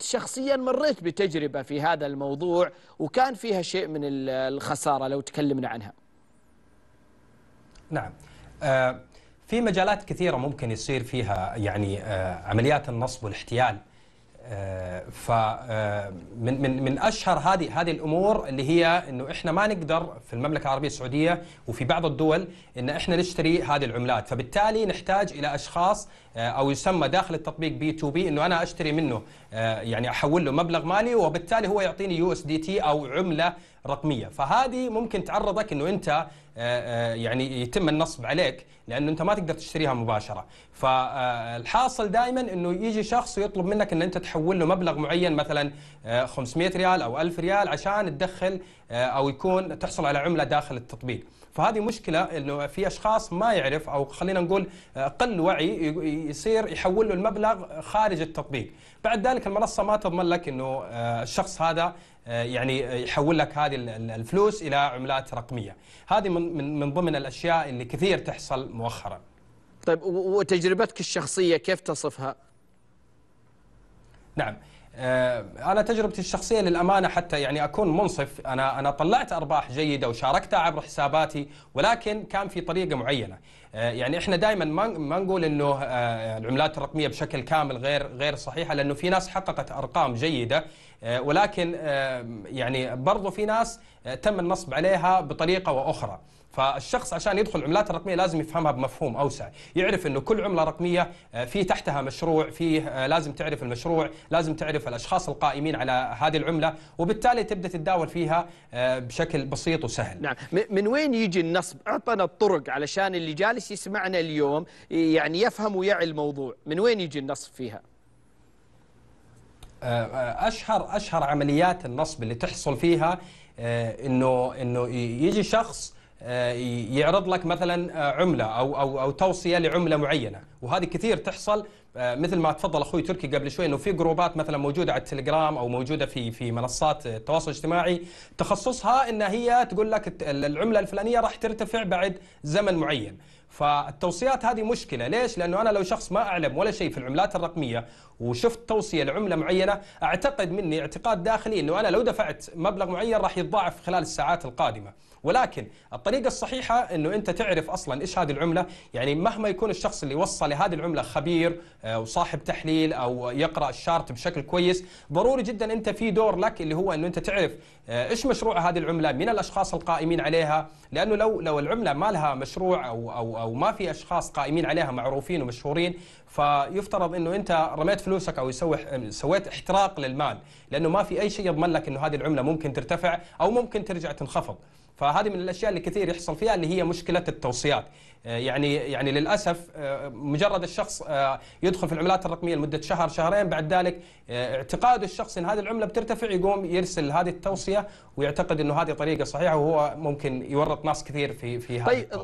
شخصيا مريت بتجربة في هذا الموضوع وكان فيها شيء من الخسارة لو تكلمنا عنها نعم آه، في مجالات كثيرة ممكن يصير فيها يعني آه، عمليات النصب والاحتيال آه، من من من اشهر هذه هذه الامور اللي هي انه احنا ما نقدر في المملكه العربيه السعوديه وفي بعض الدول ان احنا نشتري هذه العملات، فبالتالي نحتاج الى اشخاص آه، او يسمى داخل التطبيق بي تو بي انه انا اشتري منه آه، يعني احول له مبلغ مالي وبالتالي هو يعطيني يو اس دي تي او عمله رقميه فهذه ممكن تعرضك انه انت آه، آه، يعني يتم النصب عليك لانه انت ما تقدر تشتريها مباشره فالحاصل دائما انه يجي شخص ويطلب منك ان انت تحول له مبلغ معين مثلا 500 آه، ريال او 1000 ريال عشان تدخل او يكون تحصل على عمله داخل التطبيق فهذه مشكله انه في اشخاص ما يعرف او خلينا نقول قل وعي يصير يحول له المبلغ خارج التطبيق بعد ذلك المنصه ما تضمن لك انه الشخص هذا آه، يعني آه، يحول لك هذه الفلوس الى عملات رقميه هذه من من ضمن الاشياء اللي كثير تحصل مؤخرا طيب وتجربتك الشخصيه كيف تصفها نعم آه، انا تجربتي الشخصيه للامانه حتى يعني اكون منصف انا انا طلعت ارباح جيده وشاركتها عبر حساباتي ولكن كان في طريقه معينه آه، يعني احنا دائما ما نقول انه آه، العملات الرقميه بشكل كامل غير غير صحيحه لانه في ناس حققت ارقام جيده ولكن يعني برضو في ناس تم النصب عليها بطريقه واخرى فالشخص عشان يدخل العملات الرقميه لازم يفهمها بمفهوم اوسع، يعرف انه كل عمله رقميه في تحتها مشروع، في لازم تعرف المشروع، لازم تعرف الاشخاص القائمين على هذه العمله وبالتالي تبدا تتداول فيها آه، بشكل بسيط وسهل نعم من وين يجي النصب اعطنا الطرق علشان اللي جالس يسمعنا اليوم يعني يفهم ويعي الموضوع من وين يجي النصب فيها آه، آه، اشهر اشهر عمليات النصب اللي تحصل فيها انه انه يجي شخص يعرض لك مثلا عمله او او او توصيه لعمله معينه وهذه كثير تحصل آه، مثل ما تفضل اخوي تركي قبل شوي انه في جروبات مثلا موجوده على التليجرام او موجوده في في منصات التواصل الاجتماعي تخصصها ان هي تقول لك العمله الفلانيه راح ترتفع بعد زمن معين فالتوصيات هذه مشكله ليش لانه انا لو شخص ما اعلم ولا شيء في العملات الرقميه وشفت توصيه لعمله معينه اعتقد مني اعتقاد داخلي انه انا لو دفعت مبلغ معين راح يتضاعف خلال الساعات القادمه ولكن الطريقه الصحيحه انه انت تعرف اصلا ايش هذه العمله يعني مهما يكون الشخص اللي وصل لهذه العمله خبير آه، وصاحب تحليل او يقرا الشارت بشكل كويس ضروري جدا انت في دور لك اللي هو انه انت تعرف آه، ايش مشروع هذه العمله من الاشخاص القائمين عليها لانه لو لو العمله ما لها مشروع او او او ما في اشخاص قائمين عليها معروفين ومشهورين فيفترض انه انت رميت فلوسك او يسوي سويت احتراق للمال لانه ما في اي شيء يضمن لك انه هذه العمله ممكن ترتفع او ممكن ترجع تنخفض فهذه من الاشياء اللي كثير يحصل فيها اللي هي مشكله التوصيات آه، يعني يعني للاسف آه، مجرد الشخص آه، يدخل في العملات الرقميه لمده شهر شهرين بعد ذلك اعتقاد الشخص ان هذه العمله بترتفع يقوم يرسل هذه التوصيه ويعتقد انه هذه طريقه صحيحه وهو ممكن يورط ناس كثير في في هذه طيب